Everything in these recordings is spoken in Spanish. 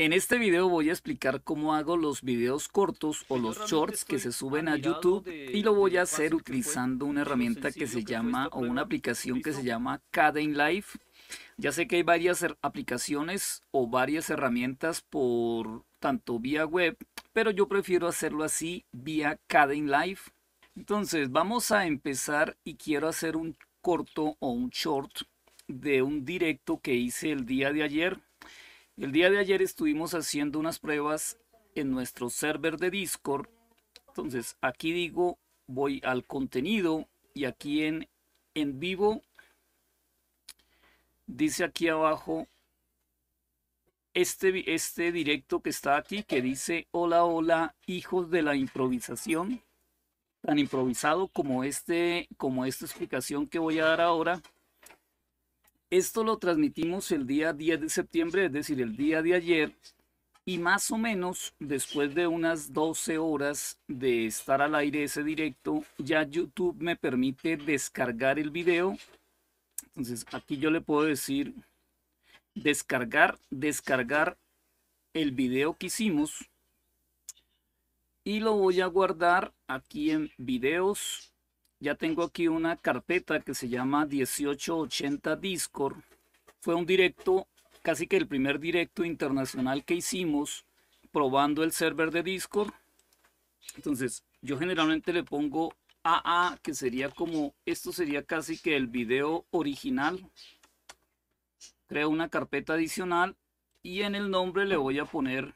En este video voy a explicar cómo hago los videos cortos o los shorts que se suben a YouTube y lo voy a hacer utilizando una herramienta que se llama o una aplicación que se llama Caden Life. Ya sé que hay varias aplicaciones o varias herramientas por tanto vía web, pero yo prefiero hacerlo así vía Caden Life. Entonces vamos a empezar y quiero hacer un corto o un short de un directo que hice el día de ayer el día de ayer estuvimos haciendo unas pruebas en nuestro server de Discord. Entonces aquí digo, voy al contenido y aquí en, en vivo dice aquí abajo este, este directo que está aquí que dice hola hola hijos de la improvisación tan improvisado como este como esta explicación que voy a dar ahora esto lo transmitimos el día 10 de septiembre, es decir, el día de ayer, y más o menos después de unas 12 horas de estar al aire ese directo, ya YouTube me permite descargar el video. Entonces aquí yo le puedo decir descargar, descargar el video que hicimos. Y lo voy a guardar aquí en videos ya tengo aquí una carpeta que se llama 1880 Discord. Fue un directo, casi que el primer directo internacional que hicimos probando el server de Discord. Entonces, yo generalmente le pongo AA, que sería como, esto sería casi que el video original. Creo una carpeta adicional y en el nombre le voy a poner,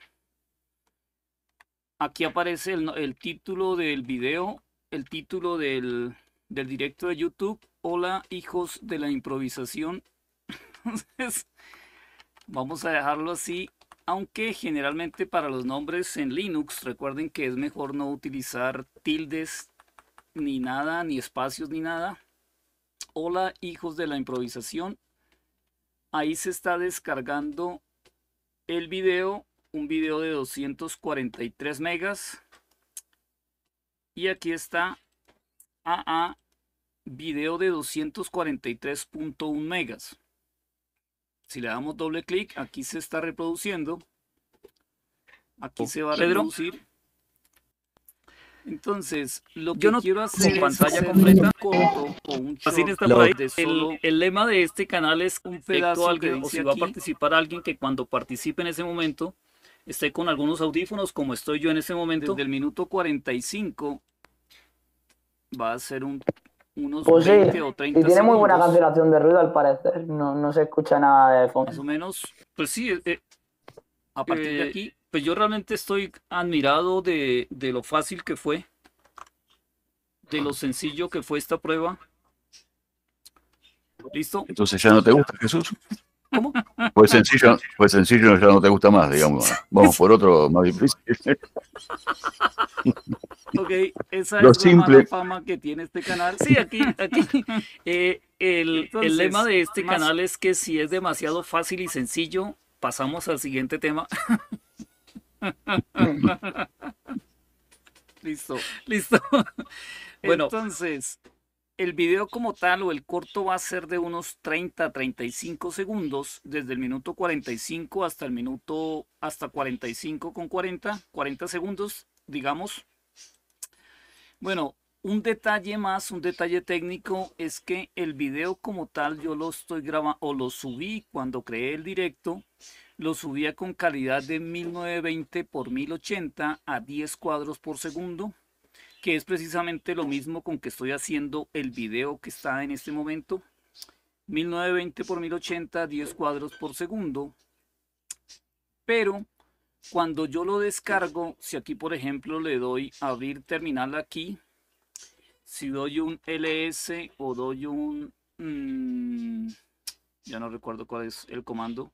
aquí aparece el, el título del video el título del, directo de YouTube, Hola hijos de la improvisación. Entonces, vamos a dejarlo así, aunque generalmente para los nombres en Linux, recuerden que es mejor no utilizar tildes ni nada, ni espacios ni nada. Hola hijos de la improvisación. Ahí se está descargando el video, un video de 243 megas y aquí está a video de 243.1 megas. Si le damos doble clic, aquí se está reproduciendo. Aquí se va a reproducir. Entonces, lo que yo no quiero hacer con pantalla completa con un Así está El, lema de este canal es un pedazo al si va a participar alguien que cuando participe en ese momento esté con algunos audífonos, como estoy yo en este momento. Desde el minuto 45 va a ser un, unos 20 pues o 30 Y tiene muy buena cancelación de ruido, al parecer. No, no se escucha nada de fondo. Más o menos, pues sí. Eh, eh a partir de eh, aquí, pues yo realmente estoy admirado de, de lo fácil que fue, de lo sencillo que fue esta prueba. ¿Listo? Entonces ya no te gusta, Jesús. ¿Cómo? Pues ah, sencillo, pues sencillo ya no te gusta más, digamos. Vamos por otro más difícil. Ok, esa es la fama que tiene este canal. Sí, aquí, aquí. Eh, el, el, lema de este canal es que si es demasiado fácil y sencillo, pasamos al siguiente tema. Listo. Listo. Bueno, Entonces, el video como tal o el corto va a ser de unos 30 a 35 segundos, desde el minuto 45 hasta el minuto hasta 45 con 40, 40 segundos, digamos. Bueno, un detalle más, un detalle técnico es que el video como tal yo lo estoy grabando o lo subí cuando creé el directo, lo subía con calidad de 1920 x 1080 a 10 cuadros por segundo que es precisamente lo mismo con que estoy haciendo el video que está en este momento. 1920 x 1080, 10 cuadros por segundo. Pero cuando yo lo descargo, si aquí por ejemplo le doy abrir terminal aquí, si doy un ls o doy un... Mm, ya no recuerdo cuál es el comando.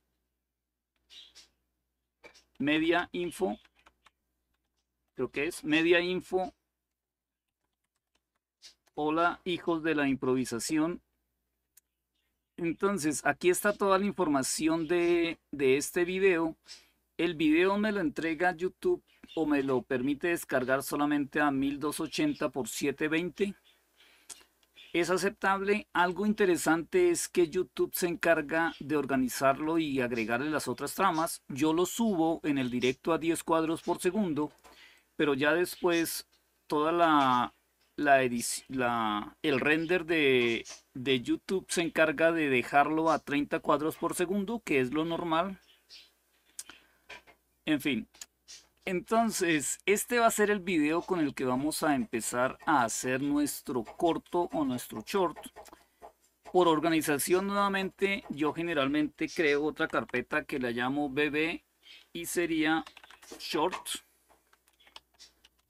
Media info. Creo que es media info Hola, hijos de la improvisación. Entonces, aquí está toda la información de, este video. El video me lo entrega YouTube o me lo permite descargar solamente a 1280 por 720 es aceptable. Algo interesante es que YouTube se encarga de organizarlo y agregarle las otras tramas. Yo lo subo en el directo a 10 cuadros por segundo, pero ya después toda la el render de, de, YouTube se encarga de dejarlo a 30 cuadros por segundo, que es lo normal. En fin. Entonces, este va a ser el video con el que vamos a empezar a hacer nuestro corto o nuestro short. Por organización nuevamente, yo generalmente creo otra carpeta que la llamo BB y sería short,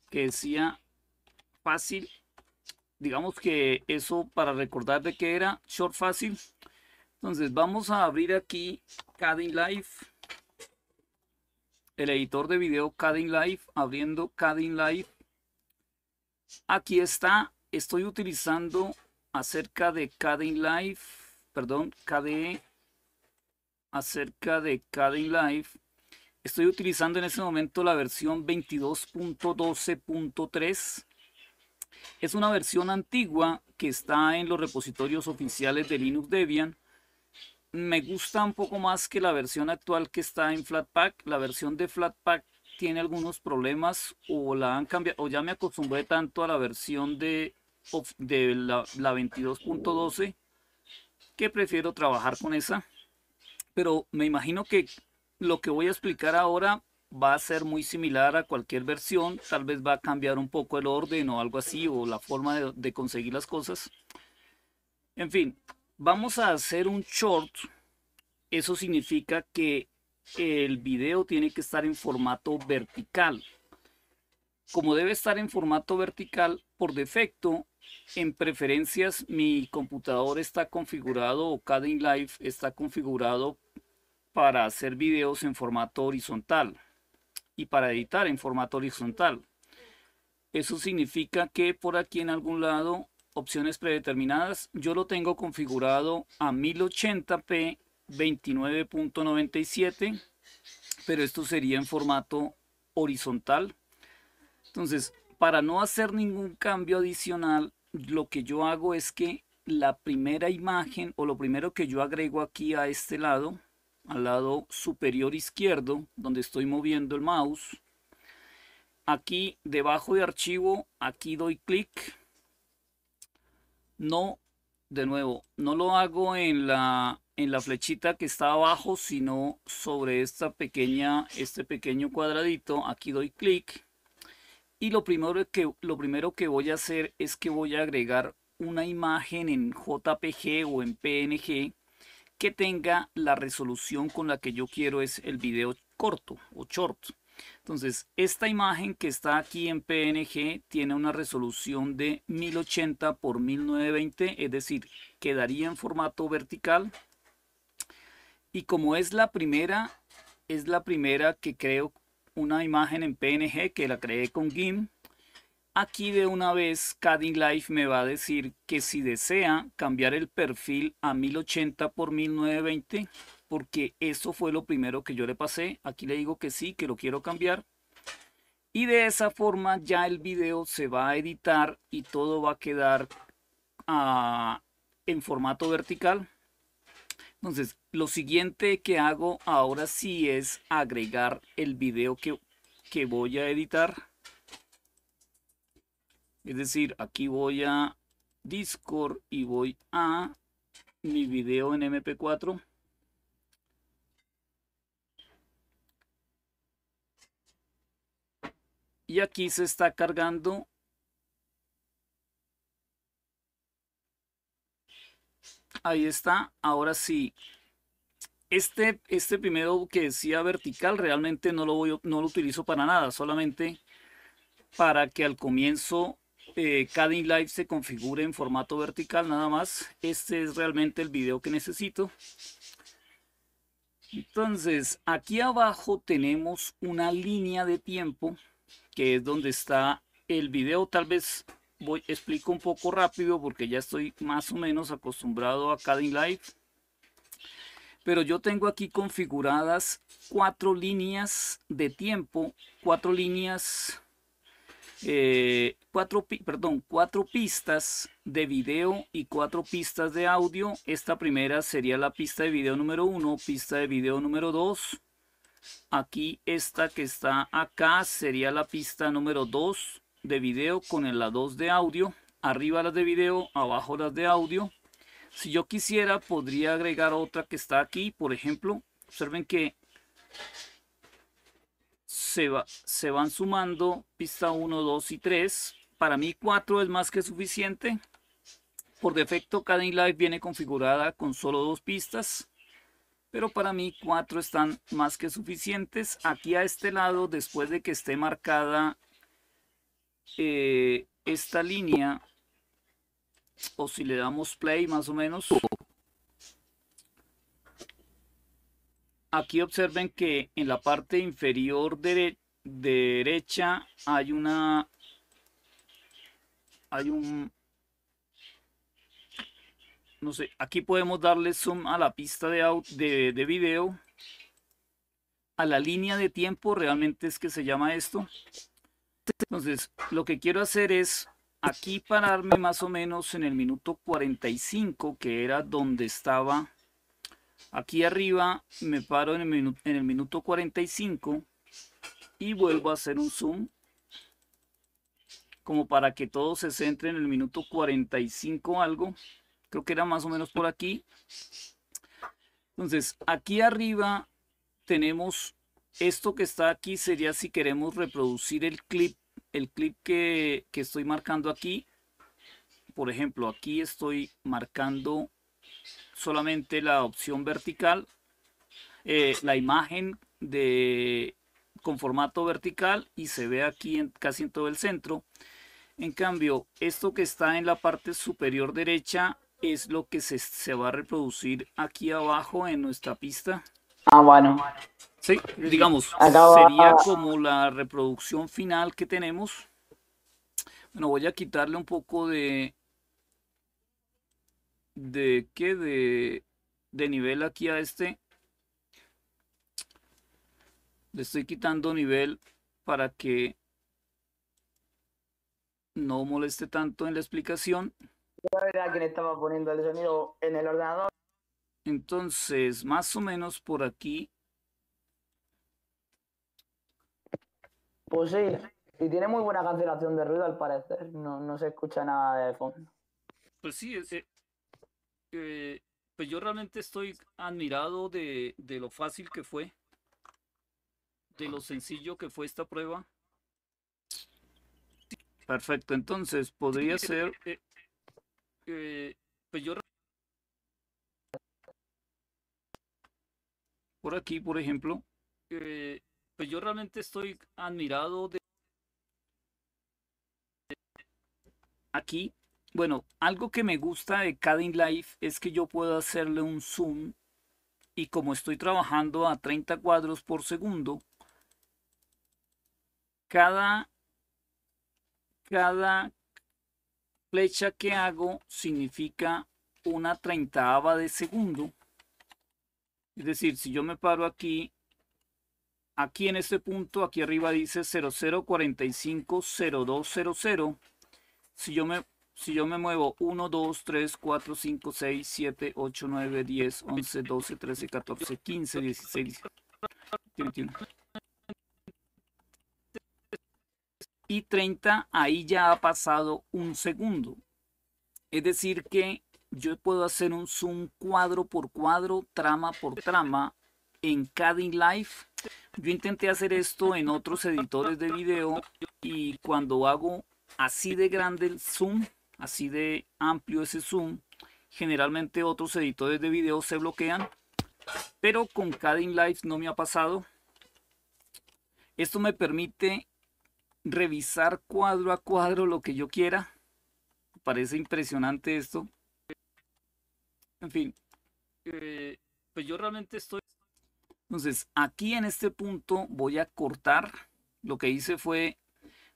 que decía fácil digamos que eso para recordar de qué era, short fácil. Entonces vamos a abrir aquí Caden Live, el editor de video in Live, abriendo in Live. Aquí está, estoy utilizando acerca de Caden Live, perdón, KDE, acerca de in Live. Estoy utilizando en este momento la versión 22.12.3 es una versión antigua que está en los repositorios oficiales de Linux Debian. Me gusta un poco más que la versión actual que está en Flatpak. La versión de Flatpak tiene algunos problemas o la han cambiado o ya me acostumbré tanto a la versión de, de la 22.12 que prefiero trabajar con esa. Pero me imagino que lo que voy a explicar ahora va a ser muy similar a cualquier versión, tal vez va a cambiar un poco el orden o algo así, o la forma de, conseguir las cosas. En fin, vamos a hacer un short. Eso significa que el video tiene que estar en formato vertical. Como debe estar en formato vertical, por defecto, en preferencias, mi computador está configurado o Life está configurado para hacer videos en formato horizontal y para editar en formato horizontal. Eso significa que por aquí en algún lado, opciones predeterminadas, yo lo tengo configurado a 1080p 29.97, pero esto sería en formato horizontal. Entonces, para no hacer ningún cambio adicional, lo que yo hago es que la primera imagen o lo primero que yo agrego aquí a este lado al lado superior izquierdo donde estoy moviendo el mouse aquí debajo de archivo aquí doy clic no de nuevo no lo hago en la en la flechita que está abajo sino sobre esta pequeña este pequeño cuadradito aquí doy clic y lo primero que lo primero que voy a hacer es que voy a agregar una imagen en jpg o en png que tenga la resolución con la que yo quiero es el video corto o short. Entonces, esta imagen que está aquí en PNG tiene una resolución de 1080 x 1920, es decir, quedaría en formato vertical. Y como es la primera, es la primera que creo una imagen en PNG que la creé con GIMP, Aquí de una vez Cutting Life me va a decir que si desea cambiar el perfil a 1080 por 1920 porque eso fue lo primero que yo le pasé. Aquí le digo que sí, que lo quiero cambiar. Y de esa forma ya el video se va a editar y todo va a quedar ah, en formato vertical. Entonces, lo siguiente que hago ahora sí es agregar el video que voy a editar. Es decir, aquí voy a Discord y voy a mi video en MP4. Y aquí se está cargando Ahí está. Ahora sí. Este, este primero que decía vertical realmente no lo, voy, no lo utilizo para nada. Solamente para que al comienzo eh, este, Live se configure en formato vertical nada más. Este es realmente el video que necesito. Entonces, aquí abajo tenemos una línea de tiempo, que es donde está el video. Tal vez voy, explico un poco rápido porque ya estoy más o menos acostumbrado a Cadin Live. Pero yo tengo aquí configuradas cuatro líneas de tiempo, cuatro líneas eh, cuatro, perdón, cuatro pistas de video y cuatro pistas de audio. Esta primera sería la pista de video número 1, pista de video número 2. Aquí esta que está acá sería la pista número 2 de video con el, la 2 de audio. Arriba las de video, abajo las de audio. Si yo quisiera podría agregar otra que está aquí, por ejemplo. Observen que se, van sumando pista 1, 2 y 3. Para mí 4 es más que suficiente. Por defecto, cada Live viene configurada con solo dos pistas. Pero para mí 4 están más que suficientes. Aquí a este lado, después de que esté marcada eh, esta línea, o si le damos play más o menos, aquí observen que en la parte inferior derecha hay una hay un no sé aquí podemos darle zoom a la pista de, de, de video a la línea de tiempo realmente es que se llama esto entonces lo que quiero hacer es aquí pararme más o menos en el minuto 45 que era donde estaba Aquí arriba me paro en el, minuto, en el minuto 45 y vuelvo a hacer un zoom como para que todo se centre en el minuto 45 algo. Creo que era más o menos por aquí. Entonces, aquí arriba tenemos esto que está aquí sería si queremos reproducir el clip, el clip que, que estoy marcando aquí. Por ejemplo, aquí estoy marcando solamente la opción vertical, eh, la imagen con formato vertical y se ve aquí casi en todo el centro. En cambio, esto que está en la parte superior derecha es lo que se, va a reproducir aquí abajo en nuestra pista. Ah, bueno. Sí, digamos, sería como la reproducción final que tenemos. Bueno, voy a quitarle un poco de, de qué de, nivel aquí a este le estoy quitando nivel para que no moleste tanto en la explicación estaba poniendo el sonido en el ordenador entonces más o menos por aquí pues sí y tiene muy buena cancelación de ruido al parecer no, no se escucha nada de fondo pues sí, es, pues yo realmente estoy admirado de, lo fácil que fue, de lo sencillo que fue esta prueba. Perfecto, entonces podría ser... Eh, eh, pues, por aquí, por ejemplo, eh, pues yo realmente estoy admirado de... Aquí bueno, algo que me gusta de Cadin Life es que yo puedo hacerle un zoom y como estoy trabajando a 30 cuadros por segundo, cada, cada flecha que hago significa una treintava de segundo. Es decir, si yo me paro aquí, aquí en este punto, aquí arriba dice 00450200. Si yo me si yo me muevo 1, 2, 3, 4, 5, 6, 7, 8, 9, 10, 11, 12, 13, 14, 15, 16, 21 y 30, ahí ya ha pasado un segundo. Es decir que yo puedo hacer un zoom cuadro por cuadro, trama por trama, en cada live. Yo intenté hacer esto en otros editores de video y cuando hago así de grande el zoom, así de amplio ese zoom. Generalmente otros editores de video se bloquean, pero con Caden Live no me ha pasado. Esto me permite revisar cuadro a cuadro lo que yo quiera. Parece impresionante esto. En fin, eh, pues yo realmente estoy... Entonces, aquí en este punto voy a cortar. Lo que hice fue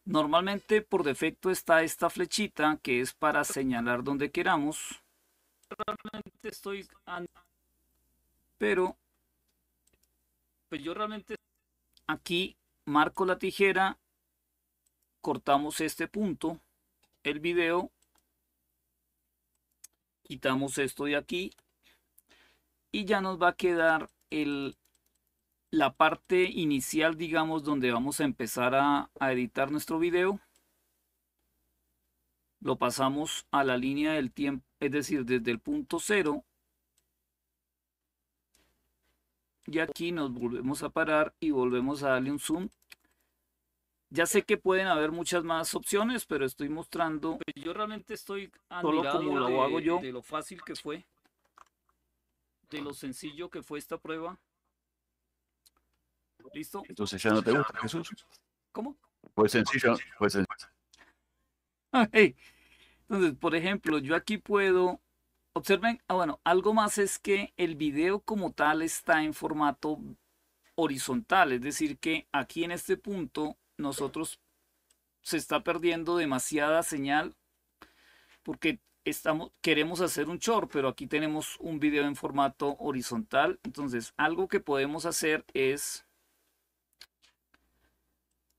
Normalmente por defecto está esta flechita que es para señalar donde queramos. Realmente estoy... Pero... Pues yo realmente... Aquí marco la tijera, cortamos este punto, el video, quitamos esto de aquí y ya nos va a quedar el la parte inicial, digamos, donde vamos a empezar a, editar nuestro video, lo pasamos a la línea del tiempo, es decir, desde el punto cero. Y aquí nos volvemos a parar y volvemos a darle un zoom. Ya sé que pueden haber muchas más opciones, pero estoy mostrando. yo realmente estoy solo lo De lo fácil que fue, de lo sencillo que fue esta prueba. ¿Listo? Entonces ya no te gusta Jesús. ¿Cómo? Pues sencillo, pues sencillo. Ah, Entonces, por ejemplo, yo aquí puedo, observen, ah, bueno, algo más es que el video como tal está en formato horizontal, es decir, que aquí en este punto nosotros se está perdiendo demasiada señal porque estamos, queremos hacer un short, pero aquí tenemos un video en formato horizontal. Entonces, algo que podemos hacer es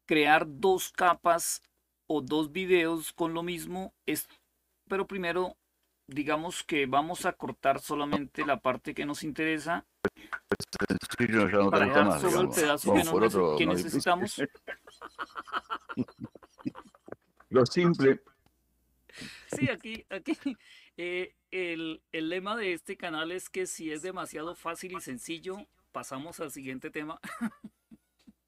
crear dos capas o dos videos con lo mismo, es, pero primero digamos que vamos a cortar solamente la parte que nos interesa. pedazo que, necesitamos. lo simple. Sí, aquí, aquí eh, el, el lema de este canal es que si es demasiado fácil y sencillo, pasamos al siguiente tema.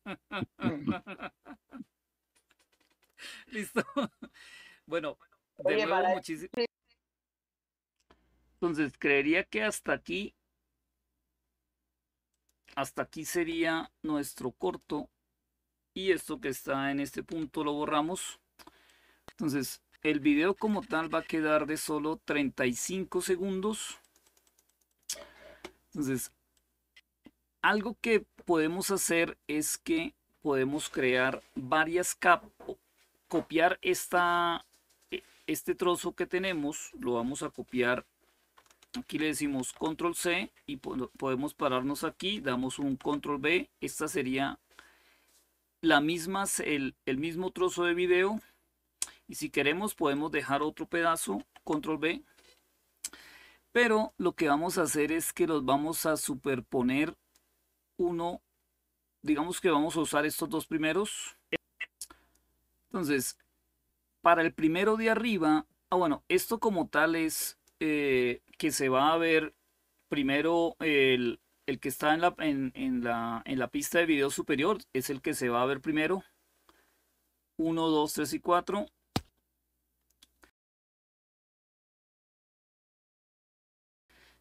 Listo. Bueno, de nuevo, muchísimo. Entonces, creería que hasta aquí, hasta aquí sería nuestro corto. Y esto que está en este punto lo borramos. Entonces, el video como tal va a quedar de solo 35 segundos. Entonces, algo que podemos hacer es que podemos crear varias capas, copiar e, este trozo que tenemos, lo vamos a copiar, aquí le decimos control C y podemos pararnos aquí, damos un control B, esta sería la misma, el, el mismo trozo de video y si queremos podemos dejar otro pedazo, control B, pero lo que vamos a hacer es que los vamos a superponer uno, digamos que vamos a usar estos dos primeros. Entonces, para el primero de arriba, ah bueno, esto como tal es eh, que se va a ver primero el, el que está en la, en, la, en la pista de video superior, es el que se va a ver primero. 1, 2, 3 y 4.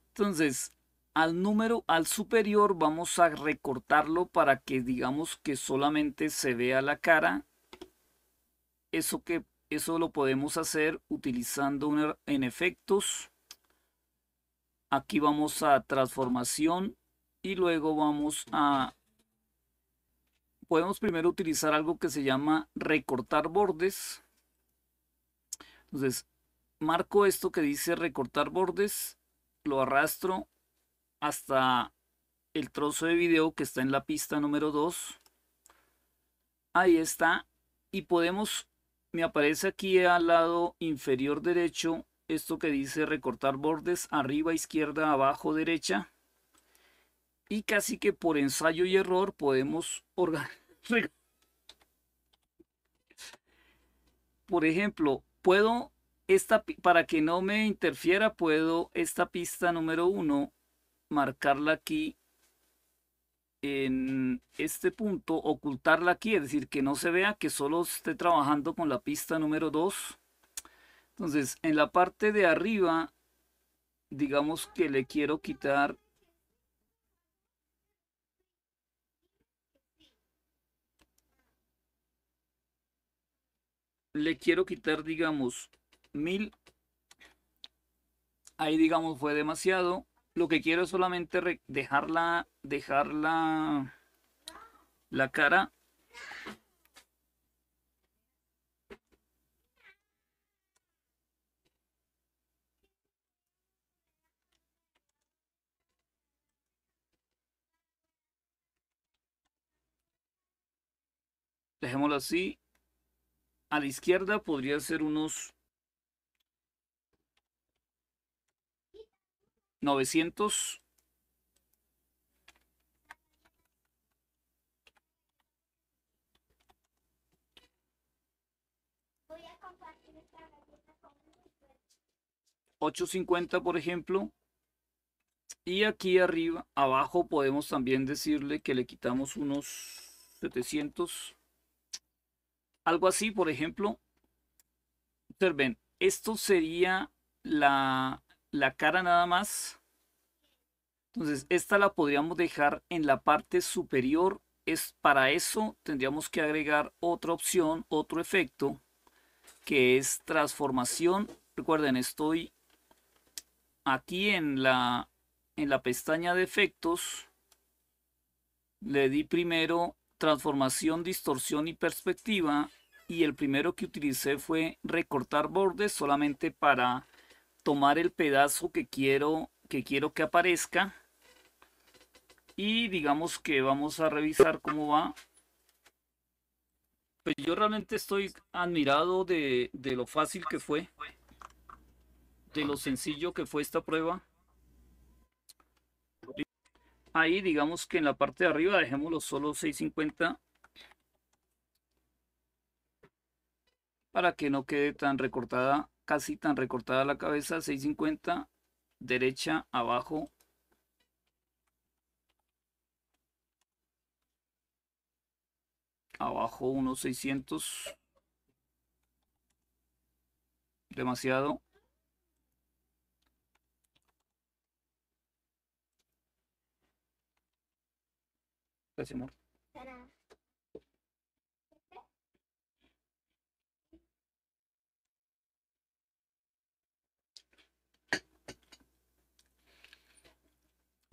Entonces, al número, al superior vamos a recortarlo para que digamos que solamente se vea la cara. Eso, que, eso lo podemos hacer utilizando er, en efectos. Aquí vamos a transformación y luego vamos a... Podemos primero utilizar algo que se llama recortar bordes. Entonces, marco esto que dice recortar bordes, lo arrastro hasta el trozo de video que está en la pista número 2. Ahí está. Y podemos, me aparece aquí al lado inferior derecho, esto que dice recortar bordes arriba, izquierda, abajo, derecha. Y casi que por ensayo y error podemos organizar. Por ejemplo, puedo, esta, para que no me interfiera, puedo esta pista número 1 marcarla aquí en este punto, ocultarla aquí, es decir, que no se vea que solo esté trabajando con la pista número 2. Entonces, en la parte de arriba, digamos que le quiero quitar le quiero quitar, digamos, 1000. Ahí, digamos, fue demasiado. Lo que quiero es solamente dejarla, dejarla, la cara dejémoslo así. A la izquierda podría ser unos 900 850 por ejemplo y aquí arriba abajo podemos también decirle que le quitamos unos 700 algo así por ejemplo observen esto sería la la cara nada más. Entonces, esta la podríamos dejar en la parte superior. Es, para eso tendríamos que agregar otra opción, otro efecto, que es transformación. Recuerden, estoy aquí en la, en la pestaña de efectos. Le di primero transformación, distorsión y perspectiva. Y el primero que utilicé fue recortar bordes solamente para tomar el pedazo que quiero que quiero que aparezca y digamos que vamos a revisar cómo va pues yo realmente estoy admirado de, de lo fácil que fue de lo sencillo que fue esta prueba ahí digamos que en la parte de arriba dejémoslo solo 650 para que no quede tan recortada casi tan recortada la cabeza, 650, derecha, abajo. Abajo unos 600. Demasiado. Gracias, amor.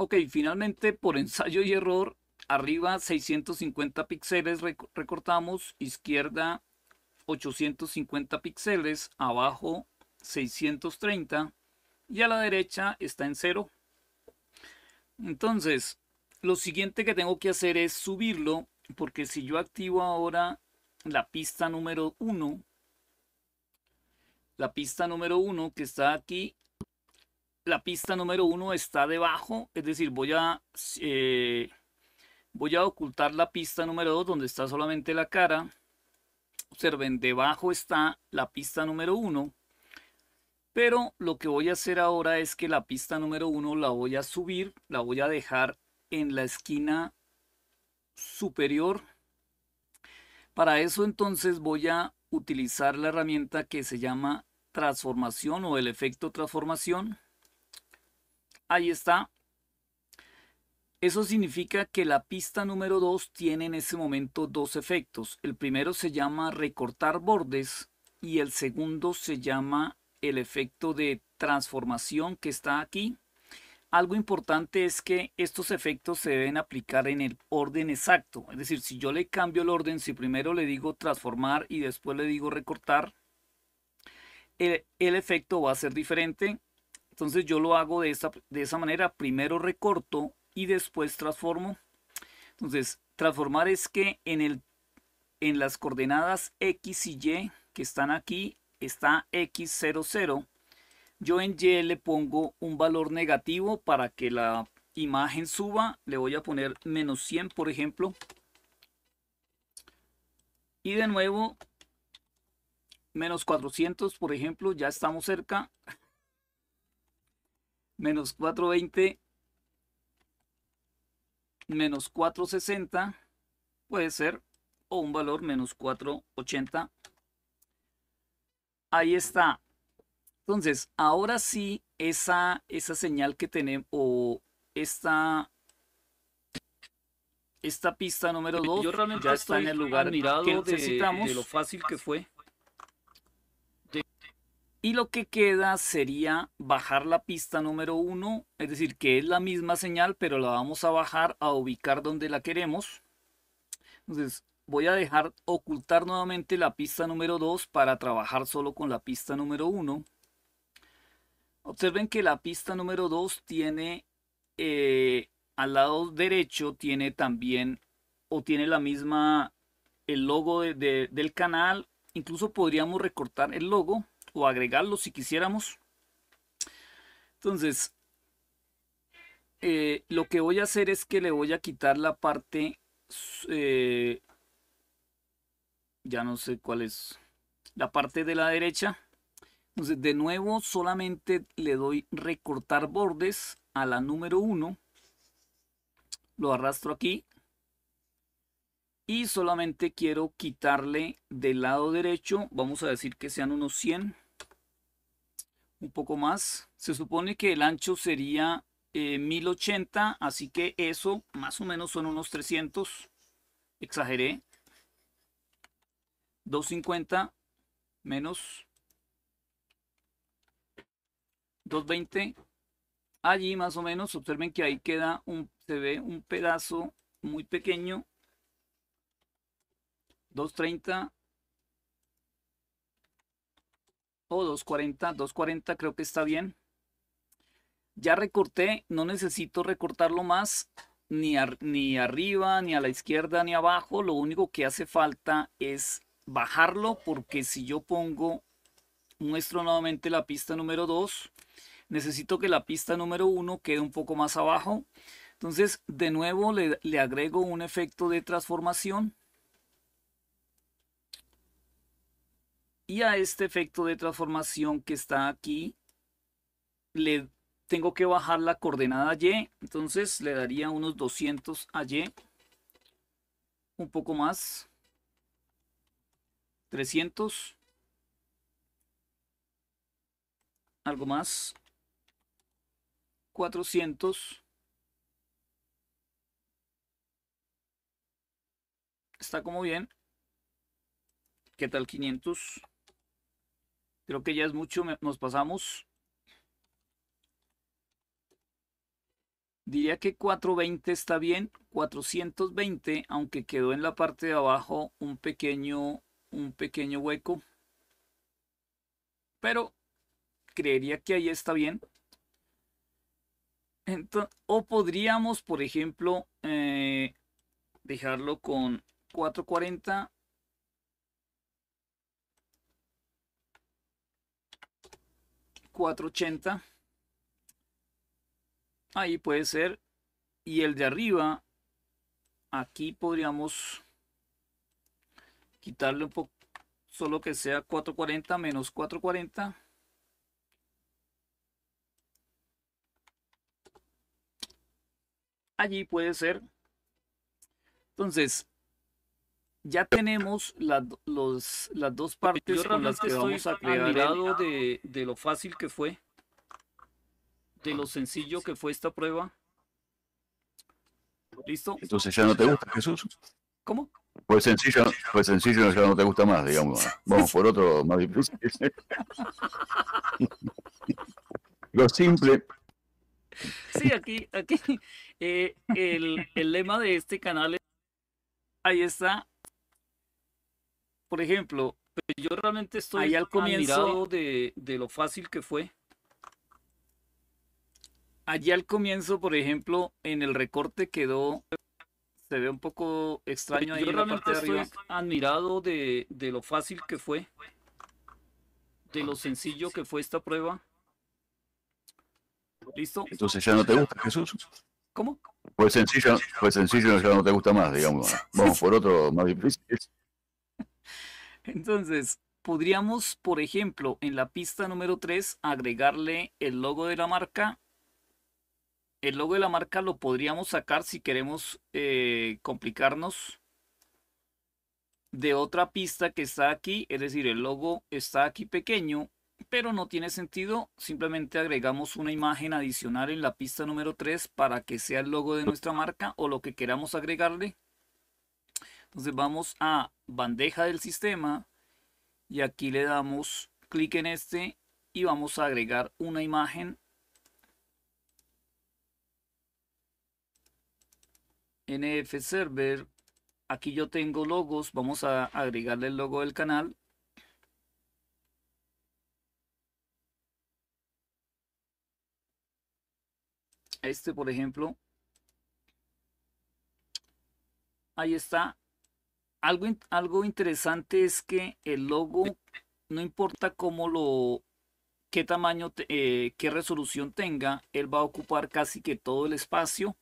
Ok, finalmente por ensayo y error, arriba 650 píxeles recortamos, izquierda 850 píxeles, abajo 630 y a la derecha está en cero. Entonces, lo siguiente que tengo que hacer es subirlo porque si yo activo ahora la pista número 1, la pista número 1 que está aquí, la pista número uno está debajo, es decir, voy a, eh, voy a ocultar la pista número 2 donde está solamente la cara. Observen, debajo está la pista número 1. Pero lo que voy a hacer ahora es que la pista número 1 la voy a subir, la voy a dejar en la esquina superior. Para eso entonces voy a utilizar la herramienta que se llama transformación o el efecto transformación Ahí está. Eso significa que la pista número 2 tiene en ese momento dos efectos. El primero se llama recortar bordes y el segundo se llama el efecto de transformación que está aquí. Algo importante es que estos efectos se deben aplicar en el orden exacto. Es decir, si yo le cambio el orden, si primero le digo transformar y después le digo recortar, el, el efecto va a ser diferente entonces yo lo hago de esa, de esa manera. Primero recorto y después transformo. Entonces, transformar es que en, el, en las coordenadas X y Y que están aquí, está X00. Yo en Y le pongo un valor negativo para que la imagen suba. Le voy a poner menos 100, por ejemplo. Y de nuevo, menos 400, por ejemplo. Ya estamos cerca menos 420 menos 460 puede ser o un valor menos 480. Ahí está. Entonces, ahora sí, esa, esa señal que tenemos, o esta, esta pista número 2, eh, ya está en el lugar mirado necesitamos. De lo fácil que fue. Y lo que queda sería bajar la pista número 1, es decir, que es la misma señal, pero la vamos a bajar a ubicar donde la queremos. Entonces voy a dejar ocultar nuevamente la pista número 2 para trabajar solo con la pista número 1. Observen que la pista número 2 tiene eh, al lado derecho tiene también o tiene la misma el logo del canal. Incluso podríamos recortar el logo o agregarlo si quisiéramos. Entonces, eh, lo que voy a hacer es que le voy a quitar la parte, eh, ya no sé cuál es, la parte de la derecha. Entonces, de nuevo, solamente le doy recortar bordes a la número 1. Lo arrastro aquí. Y solamente quiero quitarle del lado derecho, vamos a decir que sean unos 100 un poco más. Se supone que el ancho sería 1080, eh, así que eso más o menos son unos 300. Exageré. 250 menos 220. Allí más o menos, observen que ahí queda un, se ve un pedazo muy pequeño. 230 240, 240 creo que está bien. Ya recorté, no necesito recortarlo más ni, ni arriba, ni a la izquierda, ni abajo. Lo único que hace falta es bajarlo porque si yo pongo, muestro nuevamente la pista número 2, necesito que la pista número 1 quede un poco más abajo. Entonces, de nuevo le, le agrego un efecto de transformación Y a este efecto de transformación que está aquí, le tengo que bajar la coordenada Y. Entonces le daría unos 200 a Y. Un poco más. 300. Algo más. 400. Está como bien. ¿Qué tal 500? Creo que ya es mucho, nos pasamos. Diría que 420 está bien, 420, aunque quedó en la parte de abajo un pequeño, un pequeño hueco. Pero creería que ahí está bien. o podríamos, por ejemplo, eh, dejarlo con 440 480. Ahí puede ser. Y el de arriba, aquí podríamos quitarle un poco, solo que sea 440 menos 440. Allí puede ser. Entonces, ya tenemos las dos partes con las que vamos a de, lo fácil que fue, de lo sencillo que fue esta prueba. ¿Listo? Entonces ya no te gusta Jesús. ¿Cómo? Fue sencillo, fue sencillo ya no te gusta más, digamos. Vamos por otro más difícil. lo simple. Sí, aquí, aquí eh, el, el lema de este canal es, ahí está, por ejemplo, pues, yo realmente estoy admirado al comienzo de, lo fácil que fue. Allí al comienzo, por ejemplo, en el recorte quedó se ve un poco extraño ahí Yo en Estoy admirado de, lo fácil que fue, de lo sencillo que fue esta prueba. ¿Listo? Entonces ya no te gusta, Jesús. ¿Cómo? Pues sencillo, pues sencillo ya no te gusta más, digamos. Vamos por otro más difícil. Entonces, podríamos, por ejemplo, en la pista número 3, agregarle el logo de la marca. El logo de la marca lo podríamos sacar si queremos eh, complicarnos de otra pista que está aquí, es decir, el logo está aquí pequeño, pero no tiene sentido, simplemente agregamos una imagen adicional en la pista número 3 para que sea el logo de nuestra marca o lo que queramos agregarle. Entonces vamos a bandeja del sistema y aquí le damos clic en este y vamos a agregar una imagen NF Server. Aquí yo tengo logos, vamos a agregarle el logo del canal. Este, por ejemplo. Ahí está algo, interesante es que el logo, no importa cómo lo, qué tamaño, eh, qué resolución tenga, él va a ocupar casi que todo el espacio.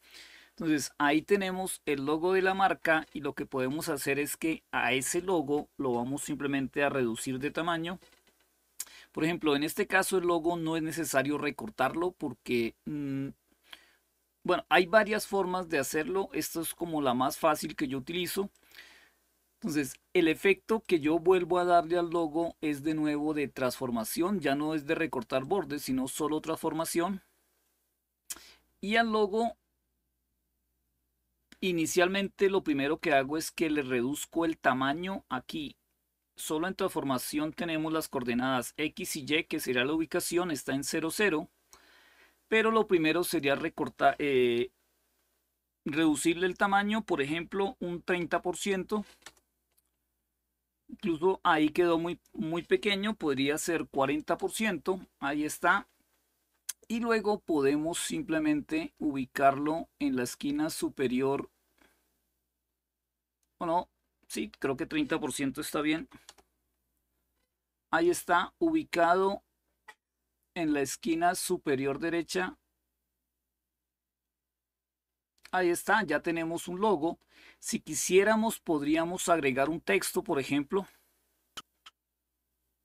Entonces ahí tenemos el logo de la marca y lo que podemos hacer es que a ese logo lo vamos simplemente a reducir de tamaño. Por ejemplo, en este caso el logo no es necesario recortarlo porque, mm, bueno, hay varias formas de hacerlo. Esta es como la más fácil que yo utilizo. Entonces, el efecto que yo vuelvo a darle al logo es de nuevo de transformación, ya no es de recortar bordes, sino solo transformación. Y al logo, inicialmente lo primero que hago es que le reduzco el tamaño aquí. Solo en transformación tenemos las coordenadas X y Y, que será la ubicación, está en 0, 0. Pero lo primero sería recortar, eh, reducirle el tamaño, por ejemplo, un 30% incluso ahí quedó muy, muy pequeño, podría ser 40%, ahí está. Y luego podemos simplemente ubicarlo en la esquina superior. Bueno, sí, creo que 30% está bien. Ahí está, ubicado en la esquina superior derecha Ahí está, ya tenemos un logo. Si quisiéramos, podríamos agregar un texto, por ejemplo.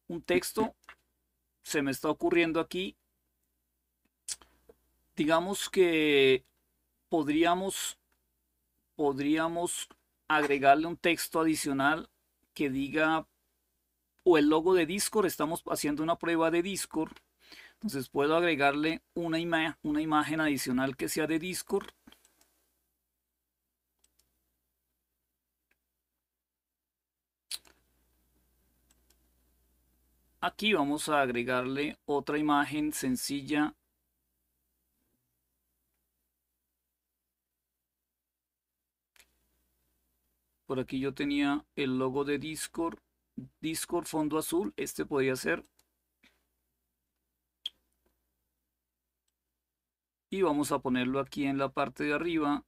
Un texto. Se me está ocurriendo aquí. Digamos que podríamos, podríamos agregarle un texto adicional que diga o el logo de Discord. Estamos haciendo una prueba de Discord. Entonces puedo agregarle una, una imagen adicional que sea de Discord Aquí vamos a agregarle otra imagen sencilla. Por aquí yo tenía el logo de Discord. Discord fondo azul. Este podría ser. Y vamos a ponerlo aquí en la parte de arriba.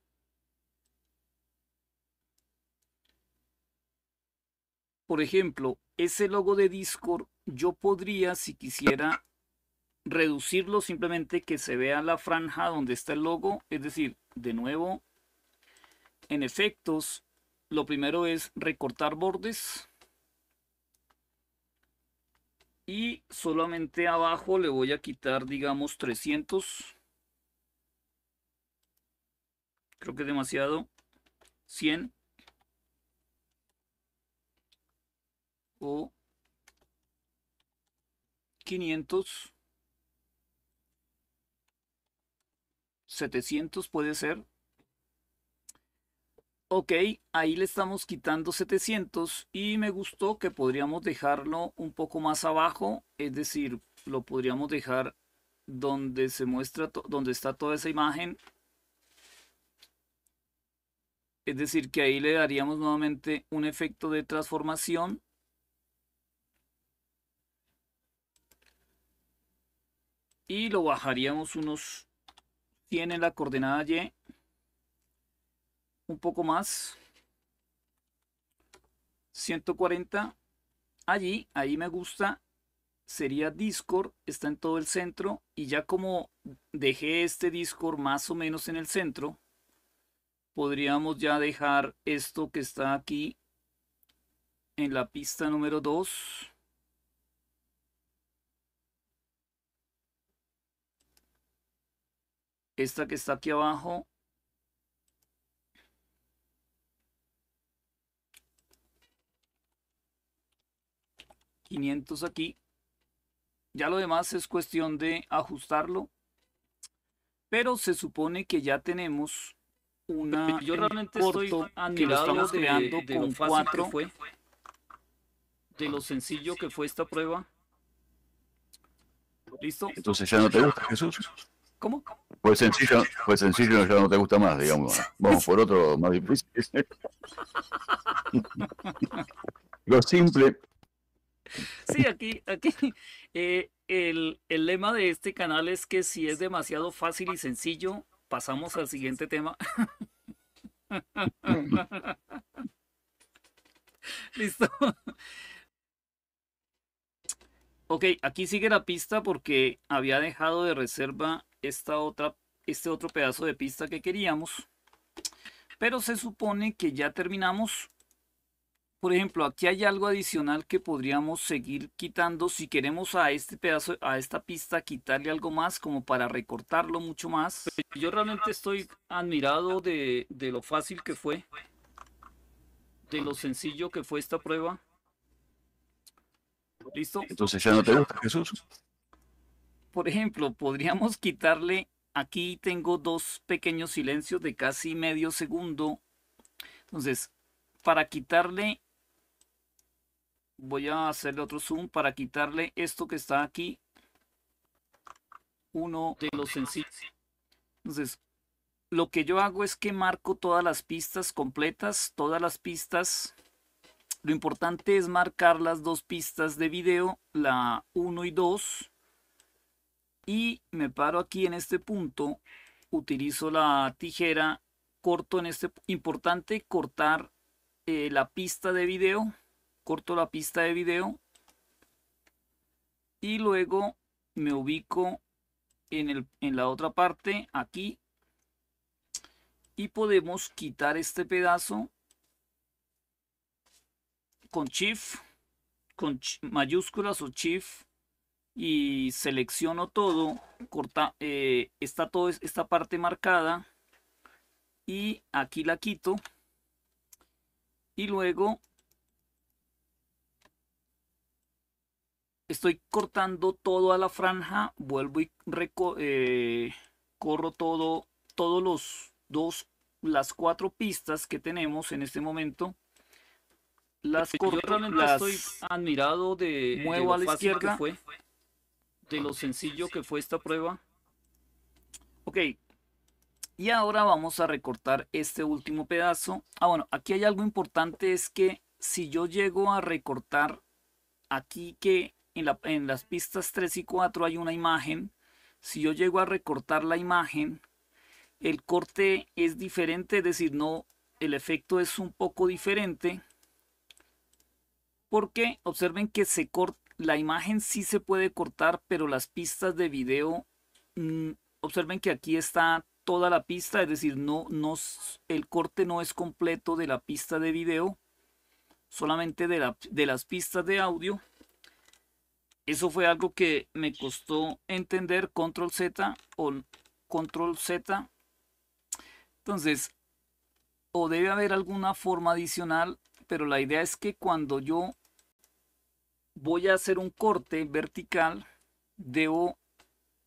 Por ejemplo, ese logo de Discord, yo podría, si quisiera, reducirlo simplemente que se vea la franja donde está el logo. Es decir, de nuevo, en efectos, lo primero es recortar bordes. Y solamente abajo le voy a quitar, digamos, 300. Creo que es demasiado. 100. o 500, 700 puede ser. Ok, ahí le estamos quitando 700 y me gustó que podríamos dejarlo un poco más abajo, es decir, lo podríamos dejar donde se muestra, donde está toda esa imagen. Es decir, que ahí le daríamos nuevamente un efecto de transformación y lo bajaríamos unos tiene la coordenada Y, un poco más, 140, allí, ahí me gusta, sería Discord, está en todo el centro y ya como dejé este Discord más o menos en el centro, podríamos ya dejar esto que está aquí en la pista número 2 esta que está aquí abajo. $500 aquí. Ya lo demás es cuestión de ajustarlo. Pero se supone que ya tenemos una... Yo realmente que estamos de, creando con de lo sencillo que fue esta prueba. ¿Listo? Entonces ya no te gusta, Jesús. ¿Cómo? ¿Cómo? Fue pues sencillo, pues sencillo ya no te gusta más, digamos. Vamos por otro más difícil. Lo simple. Sí, aquí, aquí eh, el, el lema de este canal es que si es demasiado fácil y sencillo, pasamos al siguiente tema. Listo. Ok, aquí sigue la pista porque había dejado de reserva esta otra, este otro pedazo de pista que queríamos. Pero se supone que ya terminamos. Por ejemplo, aquí hay algo adicional que podríamos seguir quitando. Si queremos a este pedazo, a esta pista, quitarle algo más como para recortarlo mucho más. Yo realmente estoy admirado de, de lo fácil que fue. De lo sencillo que fue esta prueba. ¿Listo? Entonces ya no te gusta, Jesús por ejemplo, podríamos quitarle, aquí tengo dos pequeños silencios de casi medio segundo. Entonces, para quitarle, voy a hacerle otro zoom, para quitarle esto que está aquí, uno de los sencillos. Entonces, lo que yo hago es que marco todas las pistas completas, todas las pistas. Lo importante es marcar las dos pistas de video, la 1 y 2 y me paro aquí en este punto, utilizo la tijera, corto en este, importante cortar eh, la pista de video, corto la pista de video y luego me ubico en, en la otra parte, aquí, y podemos quitar este pedazo con Shift, con mayúsculas o Shift y selecciono todo, corta, eh, está esta parte marcada y aquí la quito y luego estoy cortando todo a la franja, vuelvo y eh, corro todo, todos los dos, las cuatro pistas que tenemos en este momento. Las corto, estoy admirado de, muevo a la izquierda, de lo sencillo que fue esta prueba. Ok. Y ahora vamos a recortar este último pedazo. Ah, bueno, aquí hay algo importante, es que si yo llego a recortar aquí que en, las pistas 3 y 4 hay una imagen, si yo llego a recortar la imagen, el corte es diferente, es decir, no, el efecto es un poco diferente porque observen que se corta, la imagen sí se puede cortar, pero las pistas de video, mm, observen que aquí está toda la pista, es decir, no, no, el corte no es completo de la pista de video, solamente de, de las pistas de audio. Eso fue algo que me costó entender, control Z o control Z. Entonces, o debe haber alguna forma adicional, pero la idea es que cuando yo voy a hacer un corte vertical, debo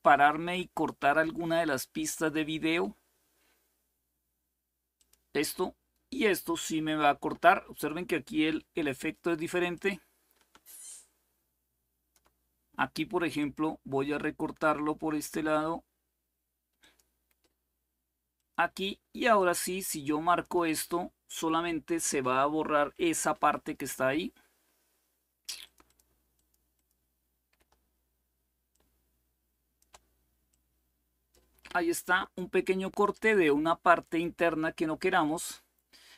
pararme y cortar alguna de las pistas de video. Esto y esto sí me va a cortar. Observen que aquí el, el efecto es diferente. Aquí, por ejemplo, voy a recortarlo por este lado. Aquí y ahora sí, si yo marco esto, solamente se va a borrar esa parte que está ahí. ahí está un pequeño corte de una parte interna que no queramos.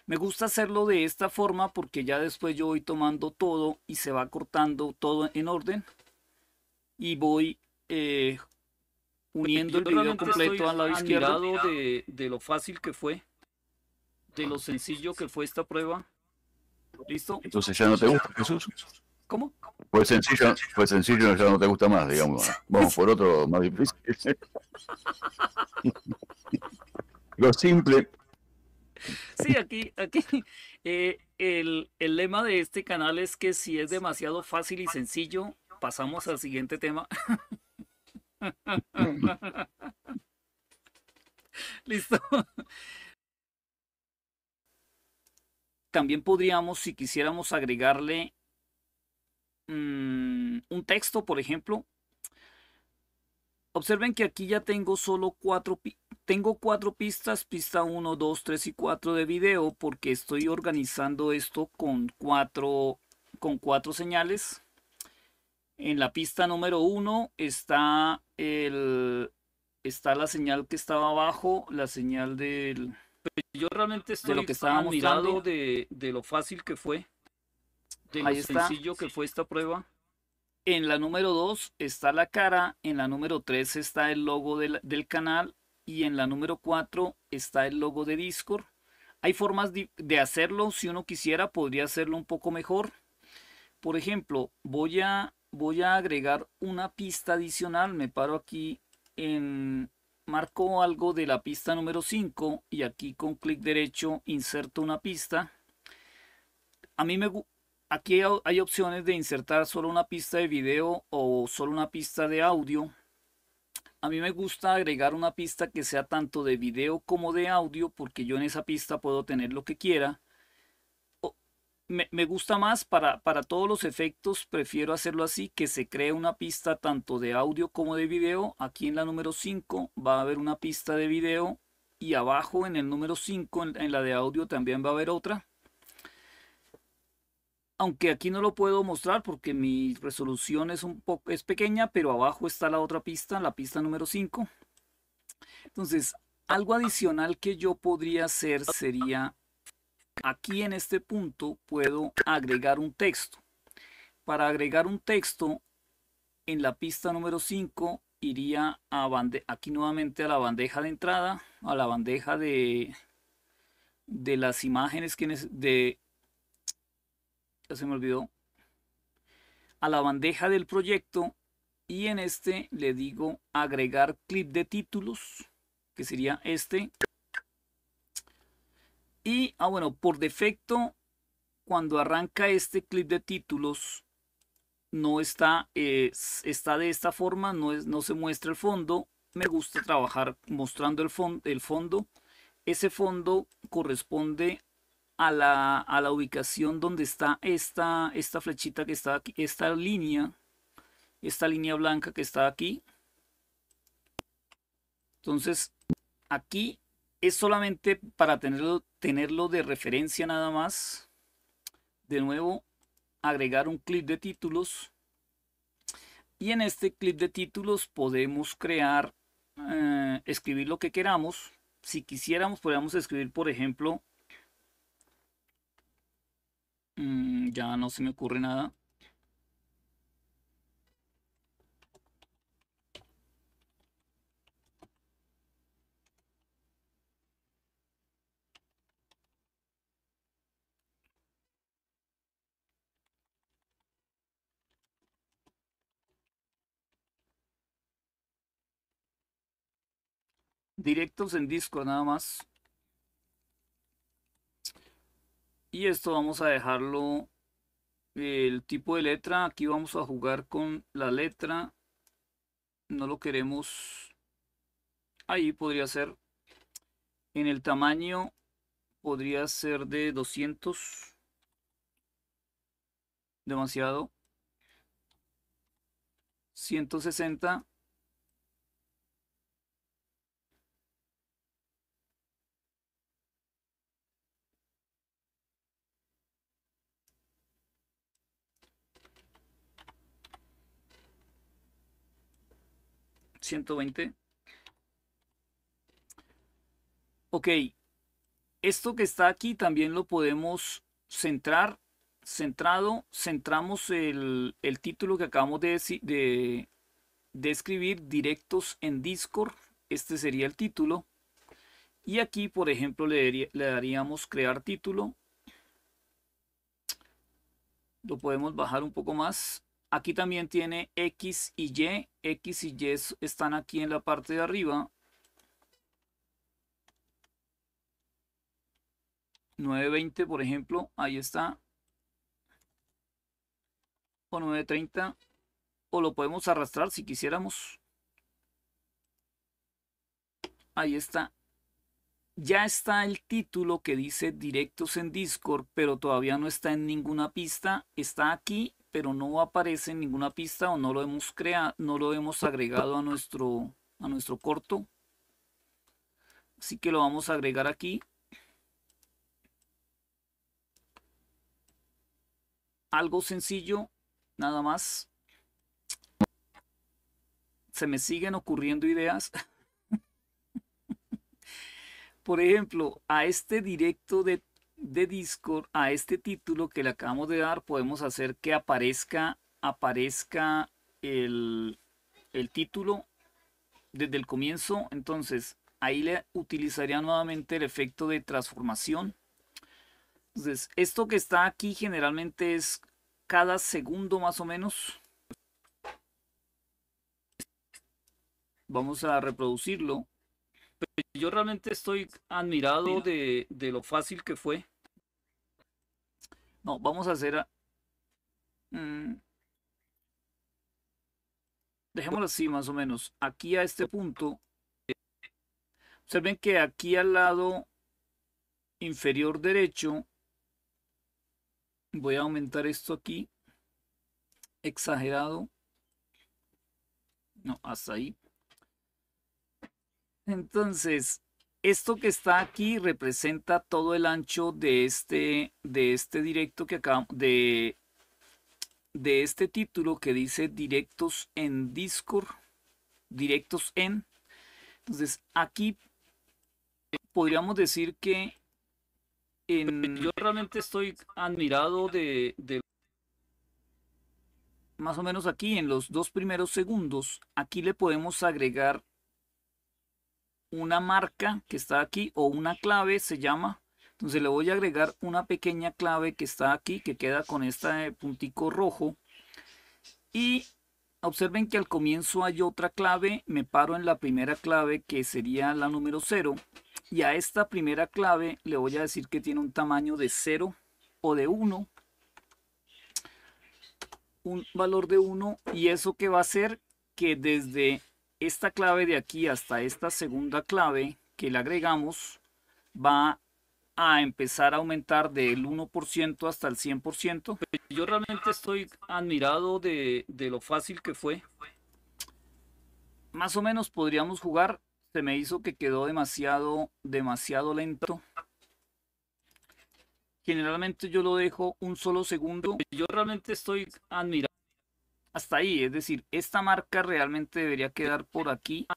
Me gusta hacerlo de esta forma porque ya después yo voy tomando todo y se va cortando todo en orden. Y voy eh, uniendo el video completo al lado izquierdo. De, lo fácil que fue, de lo sencillo que fue esta prueba. ¿Listo? Entonces ya no te gusta, Jesús. ¿Cómo? Pues sencillo, fue pues sencillo ya no te gusta más, digamos. Vamos por otro más difícil. Lo simple. Sí, aquí, aquí eh, el, el lema de este canal es que si es demasiado fácil y sencillo, pasamos al siguiente tema. Listo. También podríamos, si quisiéramos, agregarle Mm, un texto, por ejemplo, observen que aquí ya tengo solo cuatro, tengo cuatro pistas, pista 1, 2, 3 y 4 de video, porque estoy organizando esto con cuatro, con cuatro señales. En la pista número 1 está, el, está la señal que estaba abajo, la señal del... Yo realmente estoy mirando de, de lo fácil que fue sencillo que fue esta prueba. En la número 2 está la cara, en la número 3 está el logo del, canal y en la número 4 está el logo de Discord. Hay formas de, hacerlo, si uno quisiera podría hacerlo un poco mejor. Por ejemplo, voy a, voy a agregar una pista adicional, me paro aquí en, marco algo de la pista número 5 y aquí con clic derecho inserto una pista. A mí me, Aquí hay opciones de insertar solo una pista de video o solo una pista de audio. A mí me gusta agregar una pista que sea tanto de video como de audio porque yo en esa pista puedo tener lo que quiera. Me, gusta más para, todos los efectos, prefiero hacerlo así, que se cree una pista tanto de audio como de video. Aquí en la número 5 va a haber una pista de video y abajo en el número 5, en la de audio, también va a haber otra aunque aquí no lo puedo mostrar porque mi resolución es un poco es pequeña, pero abajo está la otra pista, la pista número 5. Entonces, algo adicional que yo podría hacer sería, aquí en este punto puedo agregar un texto. Para agregar un texto, en la pista número 5 iría a aquí nuevamente a la bandeja de entrada, a la bandeja de, de las imágenes que de ya se me olvidó, a la bandeja del proyecto y en este le digo agregar clip de títulos, que sería este. Y, ah bueno, por defecto, cuando arranca este clip de títulos, no está, está de esta forma, no, es, no se muestra el fondo. Me gusta trabajar mostrando el, el fondo. Ese fondo corresponde a la, ubicación donde está esta, esta flechita que está aquí, esta línea, esta línea blanca que está aquí. Entonces, aquí es solamente para tenerlo, tenerlo de referencia nada más. De nuevo, agregar un clip de títulos. Y en este clip de títulos podemos crear, eh, escribir lo que queramos. Si quisiéramos, podríamos escribir, por ejemplo, Mm, ya no se me ocurre nada. Directos en disco, nada más. Y esto vamos a dejarlo el tipo de letra. Aquí vamos a jugar con la letra. No lo queremos. Ahí podría ser. En el tamaño podría ser de 200. Demasiado. 160. 120. Ok, esto que está aquí también lo podemos centrar. Centrado, centramos el, título que acabamos de, de, escribir, directos en Discord. Este sería el título. Y aquí, por ejemplo, le, daríamos crear título. Lo podemos bajar un poco más. Aquí también tiene X y Y. X y Y están aquí en la parte de arriba. 920, por ejemplo. Ahí está. O 930. O lo podemos arrastrar si quisiéramos. Ahí está. Ya está el título que dice directos en Discord, pero todavía no está en ninguna pista. Está aquí pero no aparece en ninguna pista o no lo hemos creado, no lo hemos agregado a nuestro, a nuestro corto. Así que lo vamos a agregar aquí. Algo sencillo, nada más. Se me siguen ocurriendo ideas. Por ejemplo, a este directo de de Discord a este título que le acabamos de dar, podemos hacer que aparezca, aparezca el, título desde el comienzo. Entonces, ahí le utilizaría nuevamente el efecto de transformación. Entonces, esto que está aquí generalmente es cada segundo más o menos. Vamos a reproducirlo. Pero yo realmente estoy admirado de, de lo fácil que fue. No, vamos a hacer... Mm, dejémoslo así más o menos. Aquí a este punto. Observen eh, que aquí al lado inferior derecho. Voy a aumentar esto aquí. Exagerado. No, hasta ahí. Entonces, esto que está aquí representa todo el ancho de este, de este directo que acabamos, de, de este título que dice directos en Discord, directos en. Entonces aquí podríamos decir que yo realmente estoy admirado de, más o menos aquí en los dos primeros segundos, aquí le podemos agregar una marca que está aquí o una clave se llama. Entonces le voy a agregar una pequeña clave que está aquí, que queda con este puntico rojo. Y observen que al comienzo hay otra clave. Me paro en la primera clave que sería la número 0. Y a esta primera clave le voy a decir que tiene un tamaño de 0 o de 1. Un valor de 1 y eso que va a hacer que desde esta clave de aquí hasta esta segunda clave que le agregamos va a empezar a aumentar del 1% hasta el 100%. Yo realmente estoy admirado de, lo fácil que fue. Más o menos podríamos jugar. Se me hizo que quedó demasiado, demasiado lento. Generalmente yo lo dejo un solo segundo. Yo realmente estoy admirado hasta ahí. Es decir, esta marca realmente debería quedar por aquí.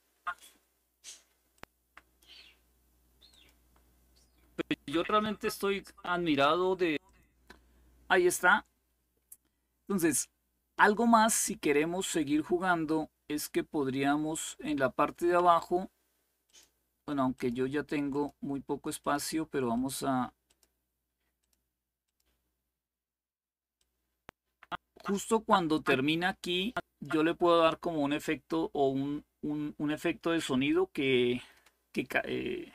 Pero yo realmente estoy admirado de... Ahí está. Entonces, algo más si queremos seguir jugando es que podríamos en la parte de abajo, bueno, aunque yo ya tengo muy poco espacio, pero vamos a justo cuando termina aquí, yo le puedo dar como un efecto o un, efecto de sonido que, que, eh,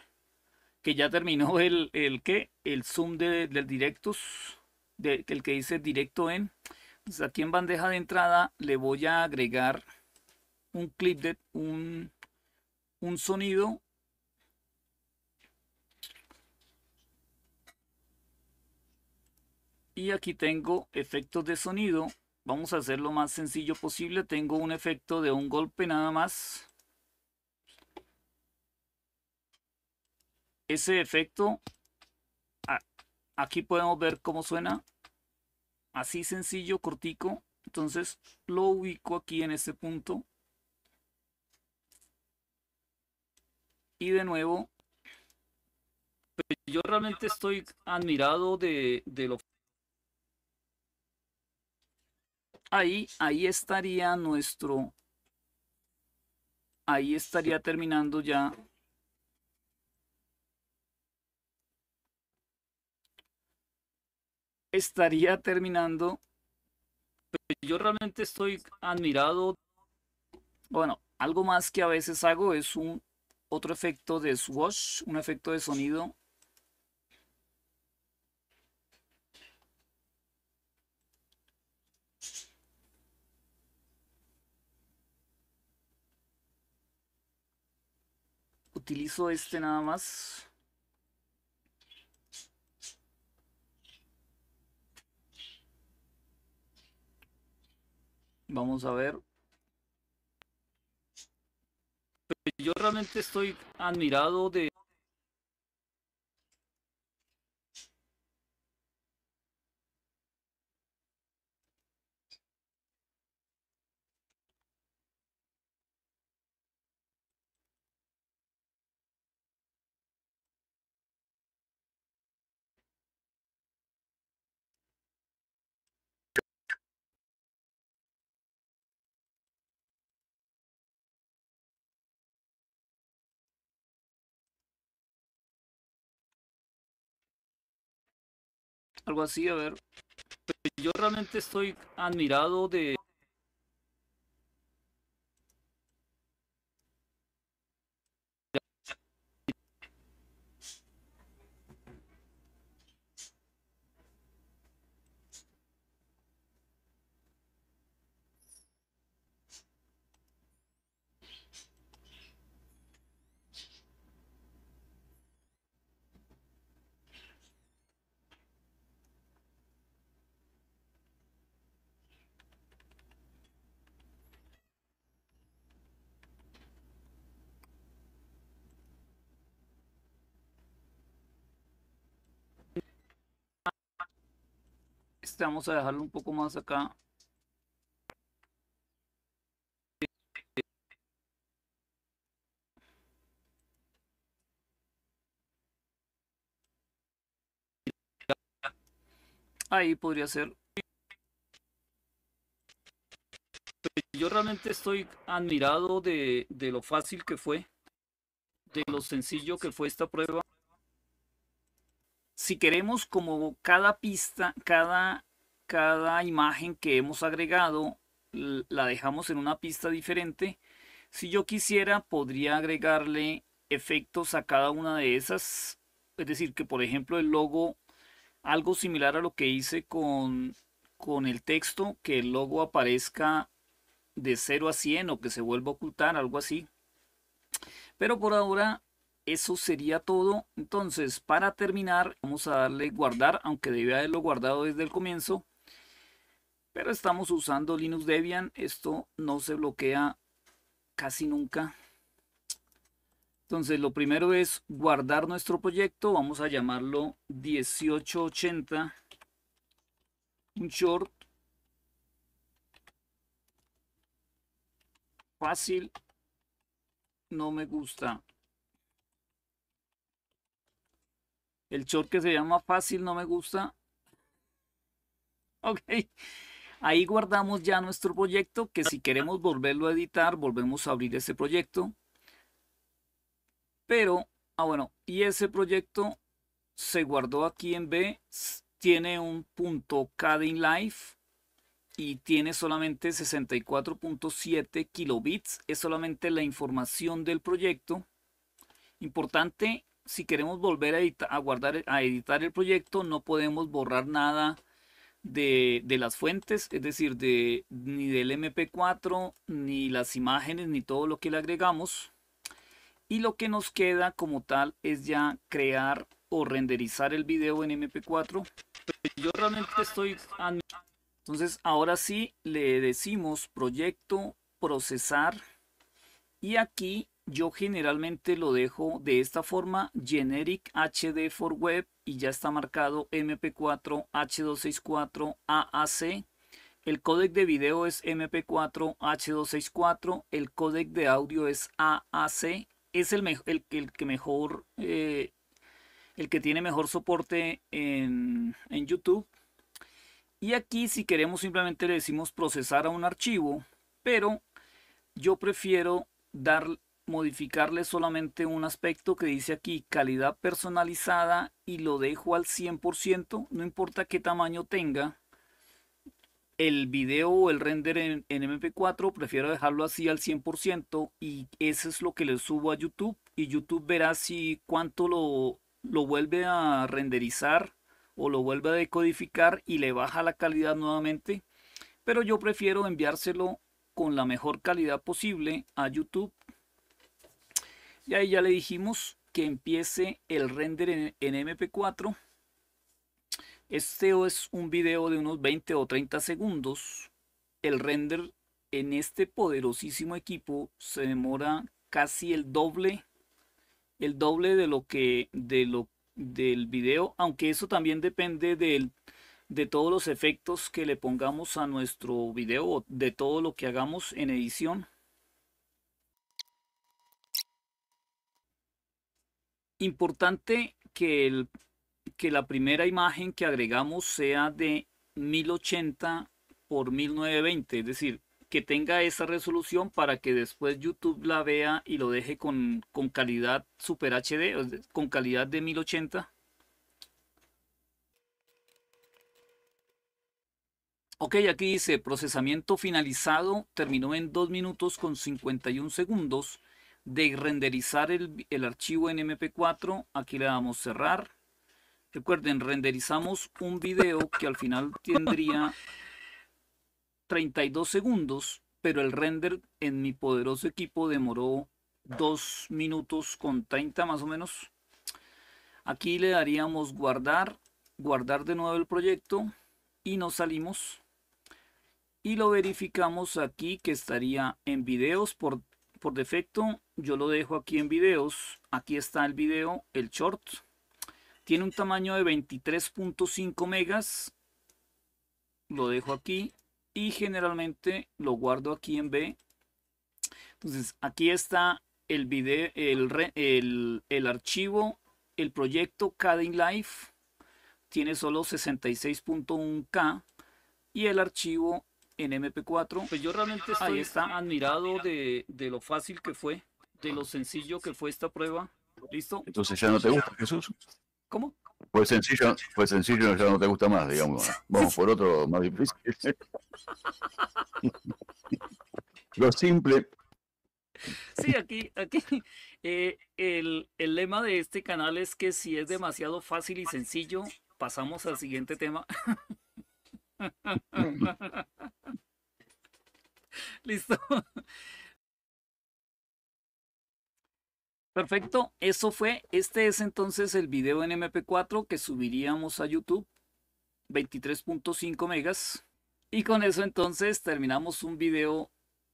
ya terminó el, que el zoom del directos, de, el que dice directo en. Pues aquí en bandeja de entrada le voy a agregar un clip de un, un sonido y aquí tengo efectos de sonido Vamos a hacer lo más sencillo posible. Tengo un efecto de un golpe nada más. Ese efecto, aquí podemos ver cómo suena. Así sencillo, cortico. Entonces lo ubico aquí en este punto. Y de nuevo, pues yo realmente estoy admirado de, de lo ahí, ahí estaría nuestro, ahí estaría terminando ya estaría terminando. Pero pues, yo realmente estoy admirado. Bueno, algo más que a veces hago es un otro efecto de swash, un efecto de sonido Utilizo este nada más. Vamos a ver. Yo realmente estoy admirado de algo así, a ver. Yo realmente estoy admirado de, Este, vamos a dejarlo un poco más acá. Ahí podría ser. Yo realmente estoy admirado de, de lo fácil que fue, de lo sencillo que fue esta prueba si queremos como cada pista, cada cada imagen que hemos agregado la dejamos en una pista diferente. Si yo quisiera, podría agregarle efectos a cada una de esas. Es decir, que por ejemplo el logo, algo similar a lo que hice con, con el texto, que el logo aparezca de 0 a 100 o que se vuelva a ocultar, algo así. Pero por ahora eso sería todo. Entonces, para terminar, vamos a darle guardar, aunque debía haberlo guardado desde el comienzo. Pero estamos usando Linux Debian. Esto no se bloquea casi nunca. Entonces lo primero es guardar nuestro proyecto. Vamos a llamarlo 1880. Un short. Fácil. No me gusta. El short que se llama fácil no me gusta. Ok. Ahí guardamos ya nuestro proyecto que si queremos volverlo a editar, volvemos a abrir ese proyecto. Pero, ah bueno, y ese proyecto se guardó aquí en B, tiene un punto in Life y tiene solamente 64.7 kilobits, es solamente la información del proyecto. Importante, si queremos volver a, a guardar, a editar el proyecto, no podemos borrar nada de, las fuentes, es decir, de, ni del MP4, ni las imágenes, ni todo lo que le agregamos. Y lo que nos queda como tal es ya crear o renderizar el video en MP4. Yo realmente estoy... Entonces ahora sí le decimos proyecto, procesar. Y aquí yo generalmente lo dejo de esta forma, generic HD for web y ya está marcado MP4 H264 AAC. El codec de video es MP4 H264, el codec de audio es AAC. Es el, el, que mejor, eh, el que tiene mejor soporte en, en YouTube. Y aquí si queremos simplemente le decimos procesar a un archivo, pero yo prefiero dar modificarle solamente un aspecto que dice aquí calidad personalizada y lo dejo al 100%, no importa qué tamaño tenga el video o el render en, MP4, prefiero dejarlo así al 100% y eso es lo que le subo a YouTube y YouTube verá si cuánto lo, lo vuelve a renderizar o lo vuelve a decodificar y le baja la calidad nuevamente. Pero yo prefiero enviárselo con la mejor calidad posible a YouTube y ahí ya le dijimos que empiece el render en, MP4. Este es un video de unos 20 o 30 segundos. El render en este poderosísimo equipo se demora casi el doble el doble de lo que de lo del video aunque eso también depende de todos los efectos que le pongamos a nuestro video de todo lo que hagamos en edición Importante que, el, que la primera imagen que agregamos sea de 1080 por 1920, es decir, que tenga esa resolución para que después YouTube la vea y lo deje con, con calidad Super HD, con calidad de 1080. Ok, aquí dice procesamiento finalizado, terminó en 2 minutos con 51 segundos de renderizar el, archivo en MP4, aquí le damos cerrar. Recuerden, renderizamos un video que al final tendría 32 segundos, pero el render en mi poderoso equipo demoró 2 minutos con 30 más o menos. Aquí le daríamos guardar, guardar de nuevo el proyecto y nos salimos. Y lo verificamos aquí que estaría en videos por, por defecto yo lo dejo aquí en videos, aquí está el video, el short. Tiene un tamaño de 23.5 megas, lo dejo aquí y generalmente lo guardo aquí en B. Entonces aquí está el, video, el, el, archivo, el proyecto in Life, tiene solo 66.1K y el archivo en MP4. Pues yo realmente estoy Ahí está. admirado de lo fácil que fue de lo sencillo que fue esta prueba. ¿Listo? Entonces ya no te gusta Jesús. ¿Cómo? Fue pues sencillo, fue pues sencillo, ya no te gusta más, digamos. Vamos por otro más difícil. lo simple. Sí, aquí, aquí eh, el, el lema de este canal es que si es demasiado fácil y sencillo, pasamos al siguiente tema. Listo. Perfecto, eso fue. Este es entonces el video en MP4 que subiríamos a YouTube, 23.5 megas. Y con eso entonces terminamos un video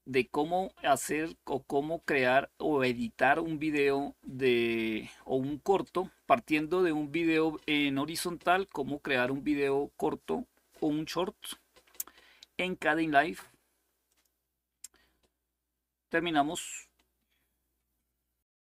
de cómo hacer o cómo crear o editar un video de o un corto partiendo de un video en horizontal, cómo crear un video corto o un short en Cadin Live. Terminamos.